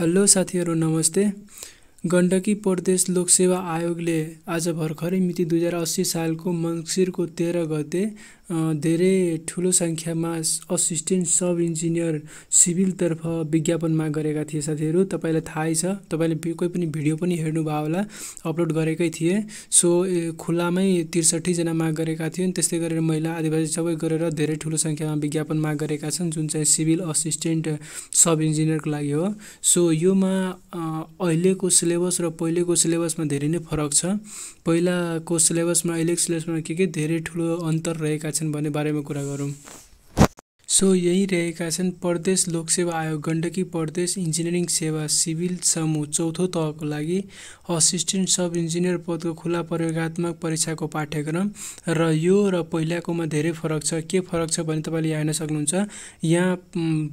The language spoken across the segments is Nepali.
हेलो साथी नमस्ते गण्डकी प्रदेश लोकसेवा आयोगले आज भर्खरै मिति दुई हजार अस्सी सालको मङ्सिरको तेह्र गते धेरै ठुलो सङ्ख्यामा असिस्टेन्ट सब इन्जिनियर सिभिलतर्फ विज्ञापन माग गरेका थिए साथीहरू तपाईँलाई थाहै छ तपाईँले कोही पनि भिडियो पनि हेर्नुभयो होला अपलोड गरेकै थिए सो खुलामै त्रिसठीजना माग गरेका थिए त्यस्तै गरेर महिला आदिवासी सबै गरेर धेरै ठुलो सङ्ख्यामा विज्ञापन माग गरेका छन् जुन चाहिँ सिभिल असिस्टेन्ट सब इन्जिनियरको लागि हो सो योमा अहिलेको सिलेबस र पहिलेको सिलेबसमा धेरै नै फरक छ पहिलाको सिलेबसमा अहिलेको सिलेबसमा के के धेरै ठुलो अन्तर रहेका छन् भन्ने बारेमा कुरा गरौँ सो यही रहेका छन् प्रदेश लोकसेवा आयोग गण्डकी प्रदेश इन्जिनियरिङ सेवा सिभिल समूह चौथो तहको लागि असिस्टेन्ट सब इन्जिनियर पदको खुला प्रयोगत्मक परीक्षाको पाठ्यक्रम र यो र पहिलाकोमा धेरै फरक छ के फरक छ भने तपाईँले यहाँ हेर्न सक्नुहुन्छ यहाँ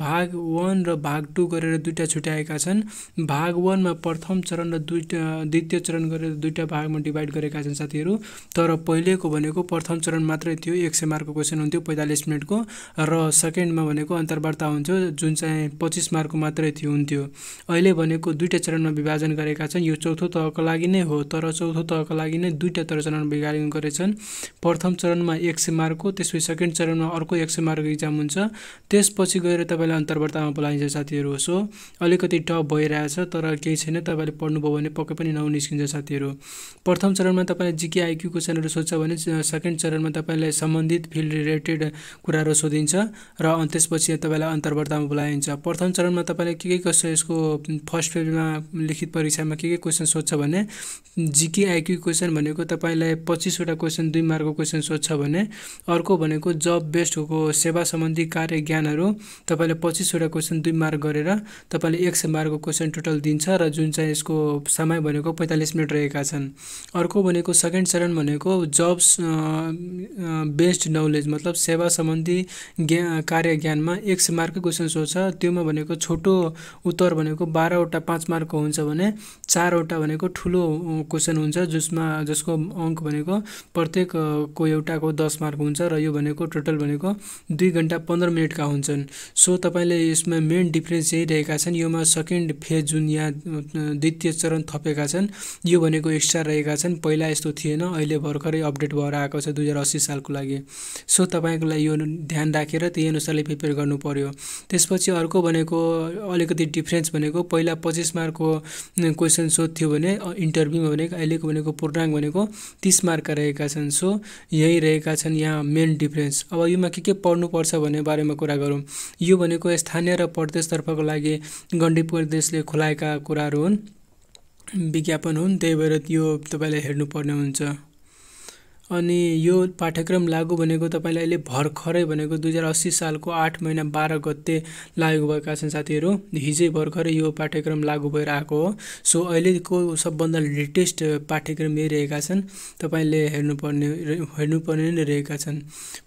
भाग वान र भाग टू गरेर दुईवटा छुट्याएका छन् भाग वानमा प्रथम चरण र दुईटा द्वितीय चरण गरेर दुईवटा भागमा डिभाइड गरेका छन् साथीहरू तर पहिलेको भनेको प्रथम चरण मात्रै थियो एक सय मार्कको क्वेसन हुन्थ्यो पैँतालिस मिनटको र सेकेन्डमा भनेको अन्तर्वार्ता हुन्थ्यो जुन चाहिँ पच्चिस मार्कको मात्रै थियो हुन्थ्यो अहिले भनेको दुईवटा चरणमा विभाजन गरेका छन् यो चौथो तहको लागि नै हो तर चौथो तहको लागि नै दुईवटा तर चरणमा विभाजन गरेछन् प्रथम चरणमा एक सय मार्कको त्यसपछि सेकेन्ड चरणमा अर्को एक सय मार्कको इक्जाम हुन्छ त्यसपछि गएर तपाईँलाई अन्तर्वार्तामा बोलाइन्छ साथीहरू सो अलिकति टप भइरहेछ तर केही छैन तपाईँले पढ्नुभयो भने पक्कै पनि निस्किन्छ साथीहरू प्रथम चरणमा तपाईँले जिके आइक्यू क्वेसनहरू सोध्छ भने सेकेन्ड चरणमा तपाईँलाई सम्बन्धित फिल्ड रिलेटेड कुराहरू सोधिन्छ र अनि त्यसपछि तपाईँलाई अन्तर्वार्तामा बोलाइन्छ प्रथम चरणमा तपाईँले के के कसो यसको फर्स्ट फेजमा लिखित परीक्षामा के के क्वेसन सोध्छ भने जिके आइक्यू क्वेसन भनेको तपाईँलाई पच्चिसवटा क्वेसन दुई मार्कको क्वेसन सोध्छ भने अर्को भनेको जब हो सेवा सम्बन्धी कार्य ज्ञानहरू तपाईँले पच्चिसवटा क्वेसन दुई मार्क गरेर तपाईँले एक सय मार्कको क्वेसन टोटल दिन्छ र जुन चाहिँ यसको समय भनेको पैँतालिस मिनट रहेका छन् अर्को भनेको सेकेन्ड चरण भनेको जब्स बेस्ड नलेज मतलब सेवा सम्बन्धी ज्ञा कार्य ज्ञानमा एक सय मार्कको क्वेसन सोध्छ त्योमा भनेको छोटो उत्तर भनेको बाह्रवटा पाँच मार्कको हुन्छ भने चारवटा भनेको ठुलो क्वेसन हुन्छ जसमा जसको अङ्क भनेको प्रत्येकको एउटाको दस मार्क हुन्छ र यो भनेको टोटल भनेको दुई घन्टा पन्ध्र मिनटका हुन्छन् सो तपाईँले यसमा मेन डिफ्रेन्स यही रहेका छन् योमा सेकेन्ड फेज जुन यहाँ द्वितीय चरण थपेका छन् यो भनेको एक्स्ट्रा रहेका छन् पहिला यस्तो थिएन अहिले भर्खरै अपडेट भएर आएको छ दुई हजार अस्सी सालको लागि सो तपाईँको लागि यो ध्यान राखेर त्यही अनुसारले प्रिपेयर गर्नु पऱ्यो त्यसपछि अर्को भनेको अलिकति डिफ्रेन्स भनेको पहिला पच्चिस मार्कको क्वेसन सोध्थ्यो भने इन्टरभ्यूमा भनेको अहिलेको भनेको पूर्णाङ्क भनेको तिस मार्कका रहेका छन् सो यही रहेका छन् यहाँ मेन डिफ्रेन्स अब योमा के के पढ्नुपर्छ भन्ने बारेमा कुरा गरौँ यो भनेको स्थानीय र प्रदेशतर्फको लागि गण्डी प्रदेशले खुलाएका कुराहरू हुन् विज्ञापन हुन् त्यही भएर यो तपाईँले हेर्नुपर्ने हुन्छ अनि यो पाठ्यक्रम लागु भनेको तपाईँले अहिले भर्खरै भनेको दुई हजार अस्सी सालको आठ महिना बाह्र गते लागु भएका छन् साथीहरू हिजै भर्खरै यो पाठ्यक्रम लागु भएर आएको हो सो अहिलेको सबभन्दा लेटेस्ट पाठ्यक्रम यही रहेका छन् तपाईँले हेर्नुपर्ने हेर्नुपर्ने नै रहेका छन्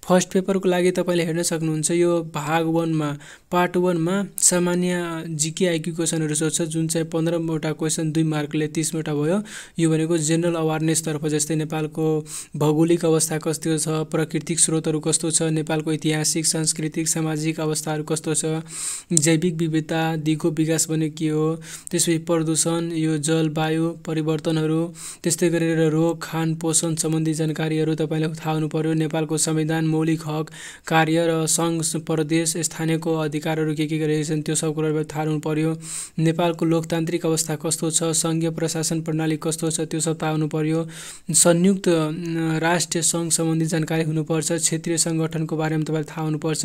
फर्स्ट पेपरको लागि तपाईँले हेर्न सक्नुहुन्छ यो भाग वानमा पार्ट वानमा सामान्य जिके आइक्यू क्वेसनहरू सोध्छ जुन चाहिँ पन्ध्रवटा क्वेसन दुई मार्कले तिसवटा भयो यो भनेको जेनरल अवेरनेसतर्फ जस्तै नेपालको भौगोलिक अवस्था कस्तो छ प्राकृतिक स्रोतहरू कस्तो छ नेपालको ऐतिहासिक सांस्कृतिक सामाजिक अवस्थाहरू कस्तो छ जैविक विविधता दिगो विकास भनेको के हो त्यसपछि प्रदूषण यो जलवायु परिवर्तनहरू त्यस्तै गरेर रोग खान पोषण सम्बन्धी जानकारीहरू तपाईँलाई थाहा हुनु पऱ्यो नेपालको संविधान मौलिक हक कार्य र सङ्घ प्रदेश स्थानीयको अधिकारहरू के के गरेका छन् त्यो सब कुराहरू थाहा हुनु पऱ्यो नेपालको लोकतान्त्रिक अवस्था कस्तो छ सङ्घीय प्रशासन प्रणाली कस्तो छ त्यो सब थाहा हुनु पऱ्यो संयुक्त राष्ट्रिय सङ्घ सम्बन्धी जानकारी हुनुपर्छ क्षेत्रीय सङ्गठनको बारेमा तपाईँलाई थाहा हुनुपर्छ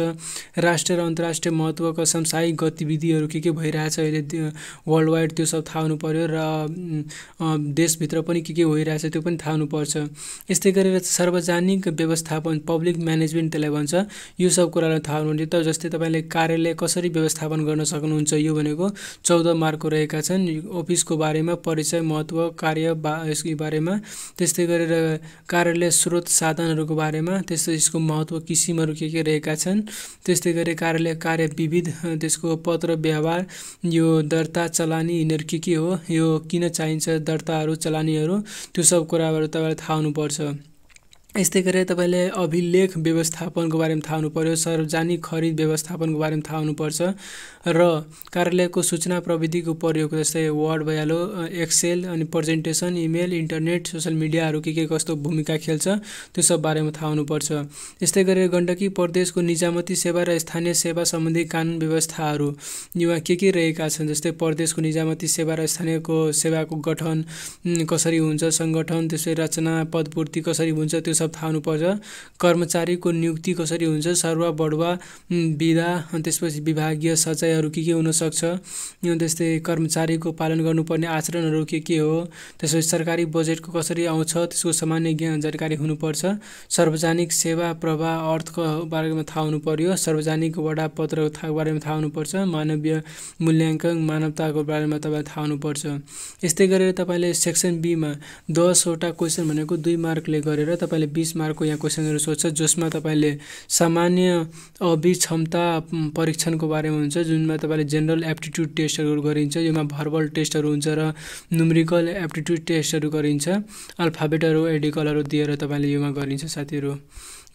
राष्ट्रिय र अन्तर्राष्ट्रिय महत्त्वका सांसायिक गतिविधिहरू के के भइरहेछ अहिले वर्ल्ड वाइड त्यो सब थाहा हुनु पऱ्यो र देशभित्र पनि के के भइरहेछ त्यो पनि थाहा हुनुपर्छ यस्तै गरेर सार्वजनिक व्यवस्थापन पब्लिक म्यानेजमेन्ट त्यसलाई भन्छ यो सब कुरालाई थाहा हुनुहुन्छ त जस्तै तपाईँले कार्यालय कसरी व्यवस्थापन गर्न सक्नुहुन्छ यो भनेको चौध मार्कको रहेका छन् अफिसको बारेमा परिचय महत्त्व कार्य बा यसको बारेमा त्यस्तै गरेर कार्यालय स्रोत साधनहरूको बारेमा त्यस्तो यसको महत्त्व किसिमहरू के के रहेका छन् त्यस्तै गरी कार्यालय कार्य विविध त्यसको पत्र व्यवहार यो दर्ता चलानी यिनीहरू के के हो यो किन चाहिन्छ दर्ताहरू चलानीहरू त्यो सब कुराहरू तपाईँलाई थाहा हुनुपर्छ यस्तै गरेर तपाईँले अभिलेख व्यवस्थापनको बारेमा थाहा हुनु पर्यो सार्वजनिक खरिद व्यवस्थापनको बारेमा थाहा हुनुपर्छ र कार्यालयको सूचना प्रविधिको प्रयोग जस्तै वर्ड भइहाल्यो एक्सेल अनि प्रेजेन्टेसन इमेल इन्टरनेट सोसियल मिडियाहरू के के कस्तो भूमिका खेल्छ त्यो सब बारेमा थाहा हुनुपर्छ यस्तै गरेर गण्डकी प्रदेशको निजामती सेवा र स्थानीय सेवा सम्बन्धी कानुन व्यवस्थाहरू युवा के के रहेका छन् जस्तै प्रदेशको निजामती सेवा र स्थानीयको सेवाको गठन कसरी हुन्छ सङ्गठन त्यसै रचना पदपूर्ति कसरी हुन्छ त्यो सब थाहा हुनुपर्छ कर्मचारीको नियुक्ति कसरी हुन्छ सर्व बढुवा विधा त्यसपछि विभागीय सचाइहरू के के हुनसक्छ त्यस्तै कर्मचारीको पालन गर्नुपर्ने आचरणहरू के के हो त्यसपछि सरकारी बजेटको कसरी आउँछ त्यसको सामान्य ज्ञान जानकारी हुनुपर्छ सार्वजनिक सेवा प्रवाह अर्थको बारेमा थाहा हुनु पर्यो सार्वजनिक वडा पत्रको बारेमा थाहा हुनुपर्छ मानवीय मूल्याङ्कन मानवताको बारेमा तपाईँलाई थाहा हुनुपर्छ यस्तै गरेर तपाईँले सेक्सन बीमा दसवटा क्वेसन भनेको दुई मार्कले गरेर तपाईँले बिस मार्कको यहाँ क्वेसनहरू सोध्छ जसमा तपाईँले सामान्य अभिक्षमता परीक्षणको बारेमा हुन्छ जुनमा तपाईँले जेनरल एप्टिट्युड टेस्टहरू गरिन्छ योमा भर्बल टेस्टहरू हुन्छ र नुमेरिकल एप्टिट्युड टेस्टहरू गरिन्छ अल्फाबेटहरू एडिकलहरू दिएर तपाईँले योमा गरिन्छ साथीहरू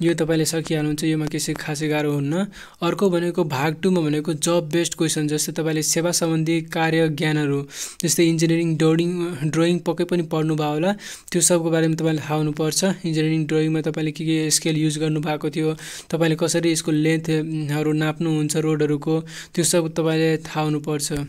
यो तपाईँले सकिहाल्नुहुन्छ योमा केसी खासै गाह्रो हुन्न अर्को भनेको भाग टूमा भनेको जब बेस्ड क्वेसन जस्तै तपाईँले सेवा सम्बन्धी कार्य ज्ञानहरू जस्तै इन्जिनियरिङ ड्रइङ ड्रइङ पक्कै पनि पढ्नुभयो होला त्यो सबको बारेमा तपाईँले थाहा हुनुपर्छ इन्जिनियरिङ ड्रइङमा तपाईँले के के स्केल युज गर्नुभएको थियो तपाईँले कसरी यसको लेन्थहरू नाप्नुहुन्छ रोडहरूको त्यो सब तपाईँले थाहा हुनुपर्छ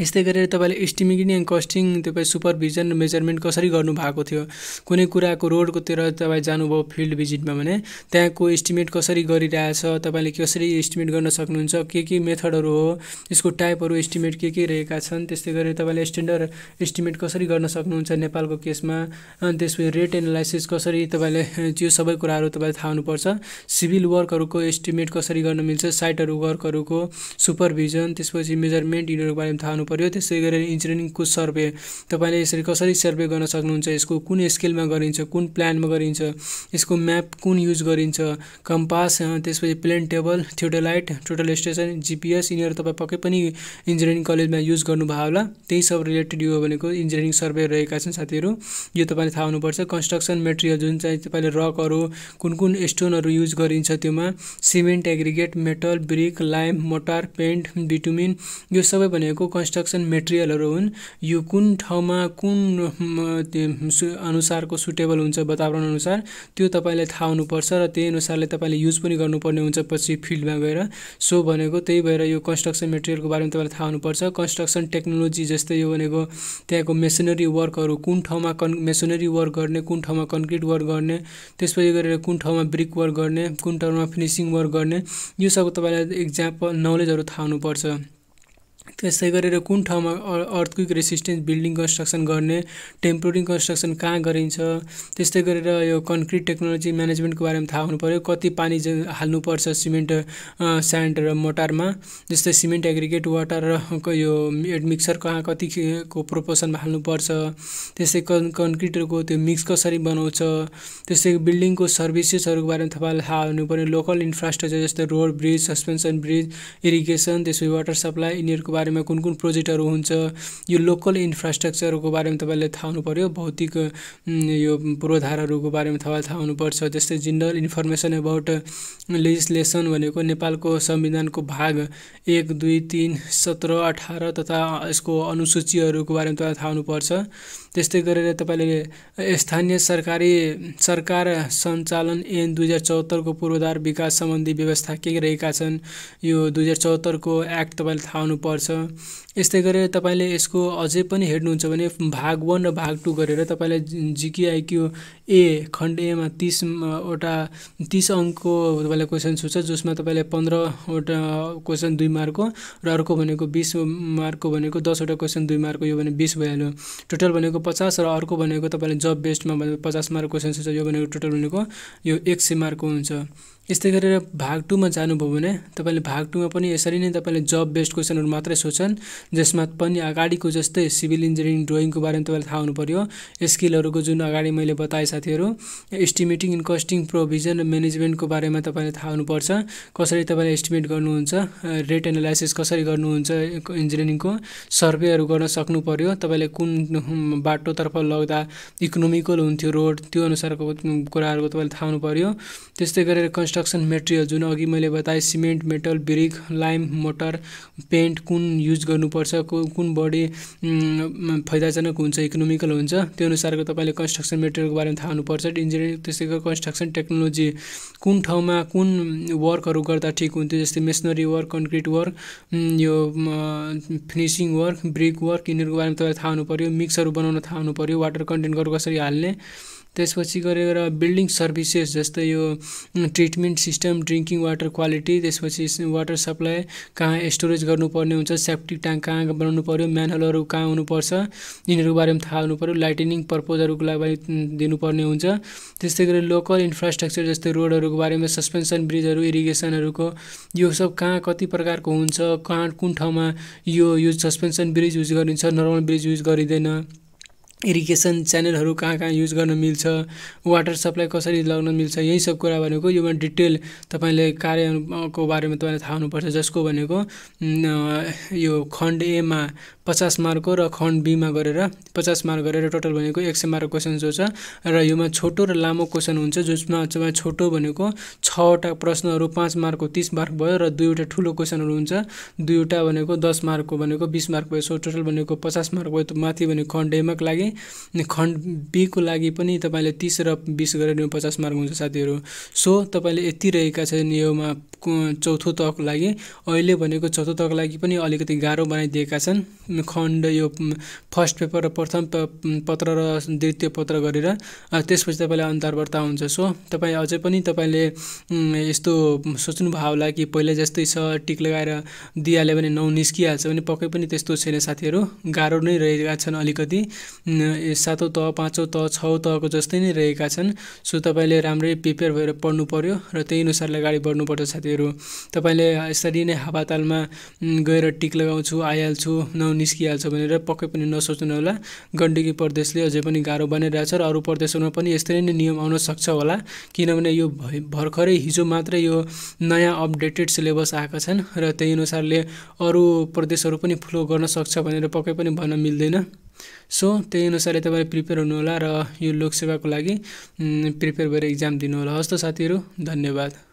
यस्तै गरेर तपाईँले एस्टिमेटिङ एन्ड कस्टिङ तपाईँ सुपरभिजन मेजरमेन्ट कसरी गर्नुभएको थियो कुनै कुराको रोडकोतिर तपाईँ जानुभयो फिल्ड भिजिटमा भने त्यहाँको एस्टिमेट कसरी गरिरहेछ तपाईँले कसरी एस्टिमेट गर्न सक्नुहुन्छ के के मेथडहरू हो यसको टाइपहरू एस्टिमेट के के रहेका छन् त्यस्तै गरेर तपाईँले स्ट्यान्डर्ड एस्टिमेट कसरी गर्न सक्नुहुन्छ नेपालको केसमा अनि त्यसपछि रेट एनालाइसिस कसरी तपाईँले त्यो सबै कुराहरू तपाईँले थाहा हुनुपर्छ सिभिल वर्कहरूको एस्टिमेट कसरी गर्न मिल्छ साइटहरू वर्कहरूको सुपरभिजन त्यसपछि मेजरमेन्ट यिनीहरूको बारेमा थाहा गर्नु पर्यो त्यसै गरेर इन्जिनियरिङको सर्वे तपाईँले यसरी कसरी सर्वे गर्न सक्नुहुन्छ यसको कुन स्केलमा गरिन्छ कुन प्लानमा गरिन्छ यसको म्याप कुन युज गरिन्छ कम्पास त्यसपछि plane table theodolite total station GPS यिनीहरू तपाईँ पक्कै पनि इन्जिनियरिङ कलेजमा युज गर्नुभयो होला त्यही सब रिलेटेड यो भनेको इन्जिनियरिङ सर्वे रहेका छन् साथीहरू यो तपाईँले थाहा हुनुपर्छ कन्स्ट्रक्सन मेटेरियल जुन चाहिँ तपाईँले रकहरू कुन कुन स्टोनहरू युज गरिन्छ त्योमा cement aggregate metal brick lime mortar paint bitumen यो सबै भनेको कन्स कन्स्ट्रक्सन मेटेरियलहरू हुन् यो कुन ठाउँमा कुन अनुसारको सुटेबल हुन्छ वातावरण अनुसार त्यो तपाईँलाई थाहा हुनुपर्छ र त्यही अनुसारले तपाईँले युज पनि गर्नुपर्ने हुन्छ पछि फिल्डमा गएर सो भनेको त्यही भएर यो कन्स्ट्रक्सन मेटेरियलको बारेमा तपाईँलाई थाहा हुनुपर्छ कन्स्ट्रक्सन टेक्नोलोजी जस्तै यो भनेको त्यहाँको मेसिनरी वर्कहरू कुन ठाउँमा कन् मेसिनरी वर्क गर्ने कुन ठाउँमा कन्क्रिट वर्क गर्ने त्यसपछि गरेर कुन ठाउँमा ब्रिक वर्क गर्ने कुन ठाउँमा फिनिसिङ वर्क गर्ने यो सब तपाईँलाई इक्जाम्पल नलेजहरू थाहा हुनुपर्छ त्यस्तै गरेर कुन ठाउँमा अर्थक्विक रेसिस्टेन्स बिल्डिङ कन्स्ट्रक्सन गर्ने टेम्पोरिङ कन्स्ट्रक्सन कहाँ गरिन्छ त्यस्तै गरेर यो कन्क्रिट टेक्नोलोजी म्यानेजमेन्टको बारेमा थाहा हुनु पऱ्यो कति पानी हाल्नुपर्छ सिमेन्ट स्यान्ड र मोटारमा जस्तै सिमेन्ट एग्रिगेट वाटर र यो मिक्सर कहाँ कतिको प्रोपोर्सनमा हाल्नुपर्छ त्यस्तै कन् कन्क्रिटहरूको त्यो मिक्स कसरी बनाउँछ त्यस्तै बिल्डिङको सर्भिसेसहरूको बारेमा तपाईँलाई थाहा हुनु पऱ्यो लोकल इन्फ्रास्ट्रक्चर जस्तै road bridge suspension bridge irrigation त्यसपछि वाटर सप्लाई यिनीहरूको बारेमा कुन कुन प्रोजेक्टहरू हुन्छ यो लोकल इन्फ्रास्ट्रक्चरको बारेमा तपाईँलाई थाहा हुनु पऱ्यो भौतिक यो पूर्वाधारहरूको बारेमा तपाईँलाई थाहा हुनुपर्छ जस्तै जेनरल इन्फर्मेसन एबाउट लेजिस्लेसन भनेको नेपालको संविधानको भाग एक दुई तिन सत्र अठार तथा यसको अनुसूचीहरूको बारेमा तपाईँलाई थाहा हुनुपर्छ त्यस्तै गरेर तपाईँले स्थानीय सरकारी सरकार सञ्चालन एन दुई हजार चौहत्तरको पूर्वाधार विकास सम्बन्धी व्यवस्था के रहेका छन् यो दुई हजार चौहत्तरको एक्ट तपाईँले थाहा हुनुपर्छ यस्तै गरेर तपाईँले यसको अझै पनि हेर्नुहुन्छ भने भाग वान र भाग टू गरेर तपाईँले जिकेआइक्यू ए खण्ड एमा तिसवटा तिस अङ्कको तपाईँलाई क्वेसन सोध्छ जसमा तपाईँले पन्ध्रवटा क्वेसन दुई मार्कको र अर्को भनेको बिस मार्कको भनेको दसवटा क्वेसन दुई मार्कको यो भने बिस भइहाल्यो टोटल भनेको पचास र अर्को भनेको तपाईँले जब बेस्टमा पचास मार्क क्वेसन हुन्छ यो भनेको टोटल भनेको यो एक सय मार्कको हुन्छ यस्तै गरेर भाग टूमा जानुभयो भने तपाईँले भाग टूमा पनि यसरी नै तपाईँले जब बेस्ड क्वेसनहरू मात्रै सोध्छन् जसमा पनि अगाडिको जस्तै सिभिल इन्जिनियरिङ ड्रइङको बारेमा तपाईँलाई थाहा हुनु पऱ्यो स्किलहरूको जुन अगाडि मैले बताएँ साथीहरू एस्टिमेटिङ इन कस्टिङ प्रोभिजन र म्यानेजमेन्टको बारेमा तपाईँले थाहा हुनुपर्छ कसरी तपाईँले एस्टिमेट गर्नुहुन्छ रेट एनालाइसिस कसरी गर्नुहुन्छ इन्जिनियरिङको सर्वेहरू गर्न सक्नु पऱ्यो तपाईँले कुन बाटोतर्फ लग्दा इकोनोमिकल हुन्थ्यो रोड त्यो अनुसारको कुराहरूको तपाईँले थाहा हुनु पऱ्यो त्यस्तै गरेर कन्स्ट्रक्सन मेटेरियल जुन अघि मैले बताएँ cement metal brick lime mortar paint कुन युज गर्नुपर्छ कुन बढी फाइदाजनक हुन्छ इकोनोमिकल हुन्छ त्यो अनुसारको तपाईँले कन्स्ट्रक्सन मेटेरियलको बारेमा थाहा हुनुपर्छ इन्जिनियरिङ त्यसै गरी कन्स्ट्रक्सन टेक्नोलोजी कुन ठाउँमा कुन वर्कहरू गर्दा ठिक हुन्थ्यो जस्तै मेसनरी वर्क कन्क्रिट वर्क यो फिनिसिङ वर्क ब्रिक वर्क यिनीहरूको बारेमा तपाईँलाई थाहा हुनु पऱ्यो मिक्सहरू बनाउन थाहा हुनु पऱ्यो वाटर कन्टेन्टहरू कसरी हाल्ने त्यसपछि गरेर बिल्डिङ सर्भिसेस जस्तै यो treatment system drinking water quality त्यसपछि वाटर सप्लाई कहाँ स्टोरेज गर्नुपर्ने हुन्छ सेफ्टिक ट्याङ्क कहाँ बनाउनु पऱ्यो म्यानहलहरू कहाँ हुनुपर्छ यिनीहरू बारेमा थाहा हुनु पऱ्यो लाइटनिङ पर्पोजहरूको लागि दिनुपर्ने हुन्छ त्यस्तै गरेर लोकल इन्फ्रास्ट्रक्चर जस्तै रोडहरूको बारेमा सस्पेन्सन ब्रिजहरू इरिगेसनहरूको यो सब कहाँ कति प्रकारको हुन्छ कहाँ कुन ठाउँमा यो युज सस्पेन्सन ब्रिज युज गरिन्छ नर्मल ब्रिज युज गरिँदैन इरिगेसन च्यानलहरू कहाँ कहाँ युज गर्न मिल्छ वाटर सप्लाई कसरी लगाउन मिल्छ यही सब कुरा भनेको योमा डिटेल तपाईँले कार्यको बारेमा तपाईँलाई थाहा हुनुपर्छ जसको भनेको यो खण्ड एमा पचास मार्कको र खण्ड बीमा गरेर पचास मार्क गरेर टोटल भनेको एक सय मार्क क्वेसन जो छ र योमा छोटो र लामो क्वेसन हुन्छ जसमा तपाईँ छोटो भनेको छवटा प्रश्नहरू पाँच मार्कको तिस मार्क भयो र दुईवटा ठुलो क्वेसनहरू हुन्छ दुईवटा भनेको दस मार्कको भनेको बिस मार्क भयो सो टोटल भनेको पचास मार्क भयो माथि भनेको खण्ड एमाको लागि खण्ड बीको लागि पनि तपाईँले तिस र बिस गरेर पचास मार्क हुन्छ साथीहरू सो तपाईँले यति रहेका छन् योमा चौथो तहको लागि अहिले भनेको चौथो तहको लागि पनि अलिकति गाह्रो बनाइदिएका छन् खण्ड यो फर्स्ट पेपर र प्रथम पत्र र द्वितीय पत्र गरेर त्यसपछि तपाईँलाई अन्तर्वार्ता हुन्छ सो तपाईँ अझै पनि तपाईँले यस्तो सोच्नुभयो होला कि पहिला जस्तै छ टिक लगाएर दिइहाल्यो भने नौ निस्किहाल्छ भने पक्कै पनि त्यस्तो छैन साथीहरू गाह्रो नै रहेका छन् अलिकति सातौँ तह पाँचौँ तह छौँ तहको जस्तै नै रहेका छन् सो तपाईँले राम्रै प्रिपेयर भएर पढ्नु पऱ्यो र त्यही अनुसारले अगाडि बढ्नुपर्छ साथीहरू तपाईँले यसरी नै हावातालमा गएर टिक लगाउँछु आइहाल्छु नौ निस्किहाल्छ भनेर पक्कै पनि नसोच्नु होला गण्डकी प्रदेशले अझै पनि गाह्रो बनाइरहेछ र अरू प्रदेशहरूमा पनि यस्तै नै नियम आउन सक्छ होला किनभने यो भर्खरै हिजो मात्रै यो नयाँ अपडेटेड सिलेबस आएका छन् र त्यही अनुसारले अरू प्रदेशहरू पनि फ्लो गर्न सक्छ भनेर पक्कै पनि भन्न मिल्दैन सो त्यही अनुसारले तपाईँले प्रिपेयर हुनुहोला र यो लोकसेवाको लागि प्रिपेयर भएर इक्जाम दिनुहोला हस्तो साथीहरू धन्यवाद